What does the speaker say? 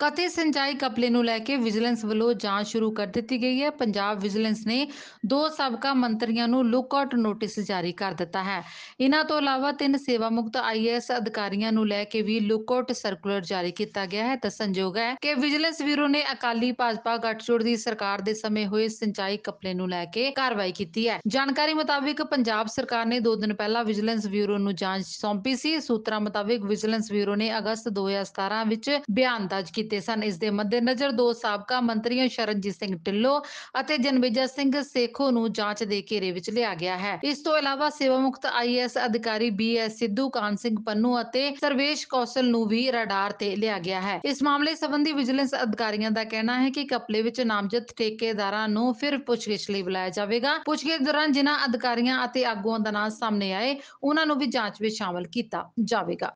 ਕਥੇ ਸਿੰਜਾਈ ਕਪਲੇ ਨੂੰ ਲੈ ਕੇ ਵਿਜੀਲੈਂਸ ਵੱਲੋਂ ਜਾਂਚ ਸ਼ੁਰੂ ਕਰ ਦਿੱਤੀ ਗਈ ਹੈ ਪੰਜਾਬ ਵਿਜੀਲੈਂਸ ਨੇ ਦੋ ਸਾਬਕਾ ਮੰਤਰੀਆਂ ਨੂੰ ਆਊਟ ਨੋਟਿਸ ਜਾਰੀ ਕਰ ਦਿੱਤਾ ਹੈ ਇਹਨਾਂ ਤੋਂ ਇਲਾਵਾ ਤਿੰਨ ਸੇਵਾ ਮੁਕਤ ਆਈਐਸ ਅਧਿਕਾਰੀਆਂ ਨੂੰ ਲੈ ਕੇ ਵੀ ਆਊਟ ਸਰਕੂਲਰ ਜਾਰੀ ਕੀਤਾ ਗਿਆ ਹੈ ਦੱਸਣਯੋਗ ਹੈ ਕਿ ਵਿਜੀਲੈਂਸ ਬਿਊਰੋ ਨੇ ਅਕਾਲੀ ਭਾਜਪਾ ਗੱਠਜੋੜ ਦੀ ਸਰਕਾਰ ਦੇ ਸਮੇਂ ਹੋਏ ਸਿੰਜਾਈ ਕਪਲੇ ਨੂੰ ਲੈ ਕੇ ਕਾਰਵਾਈ ਕੀਤੀ ਹੈ ਜਾਣਕਾਰੀ ਮੁਤਾਬਿਕ ਪੰਜਾਬ ਸਰਕਾਰ ਨੇ 2 ਦਿਨ ਪਹਿਲਾਂ ਵਿਜੀਲੈਂਸ ਬਿਊਰੋ ਨੂੰ ਜਾਂਚ ਸੌਂਪੀ ਸੀ ਸੂਤਰਾਂ ਮੁਤਾਬਿਕ ਵਿਜੀਲੈਂਸ ਬਿਊਰੋ ਨੇ ਅਗਸਤ 2017 ਵਿੱਚ ਬਿਆਨ ਦਰਜ ਕੀਤਾ ਕੀਤੇ ਸਨ ਇਸ ਦੇ ਮੱਦੇਨਜ਼ਰ ਦੋ ਸਾਬਕਾ ਮੰਤਰੀਆਂ ਸ਼ਰਨਜੀਤ ਸਿੰਘ ਢਿੱਲੋਂ ਅਤੇ ਜਨਵਿਜਾ ਸਿੰਘ ਸੇਖੋ ਨੂੰ ਜਾਂਚ ਦੇ ਘੇਰੇ ਵਿੱਚ ਲਿਆ ਗਿਆ ਹੈ ਇਸ ਤੋਂ ਇਲਾਵਾ ਸੇਵਾ ਮੁਕਤ ਆਈਐਸ ਅਧਿਕਾਰੀ ਬੀਐਸ ਸਿੱਧੂ ਕਾਨ ਸਿੰਘ ਪੰਨੂ ਅਤੇ ਸਰਵੇਸ਼ ਕੌਸਲ ਨੂੰ ਵੀ ਰਡਾਰ ਤੇ ਲਿਆ ਗਿਆ ਹੈ ਇਸ ਮਾਮਲੇ ਸੰਬੰਧੀ ਵਿਜੀਲੈਂਸ ਅਧਿਕਾਰੀਆਂ ਦਾ ਕਹਿਣਾ ਹੈ ਕਿ ਕਪਲੇ ਵਿੱਚ ਨਾਮਜ਼ਦ ਠੇਕੇਦਾਰਾਂ ਨੂੰ ਫਿਰ ਪੁੱਛਗਿੱਛ ਲਈ ਬੁਲਾਇਆ ਜਾਵੇਗਾ ਪੁੱਛਗਿੱਛ ਦੌਰਾਨ ਜਿਨ੍ਹਾਂ ਅਧਿਕਾਰੀਆਂ ਅਤੇ ਆਗੂਆਂ ਦਾ ਨਾਮ ਸਾਹਮਣੇ ਆਏ ਉਹਨਾਂ ਨੂੰ ਵੀ ਜਾਂਚ ਵਿੱਚ ਸ਼ਾਮਲ ਕੀਤਾ ਜਾਵੇਗਾ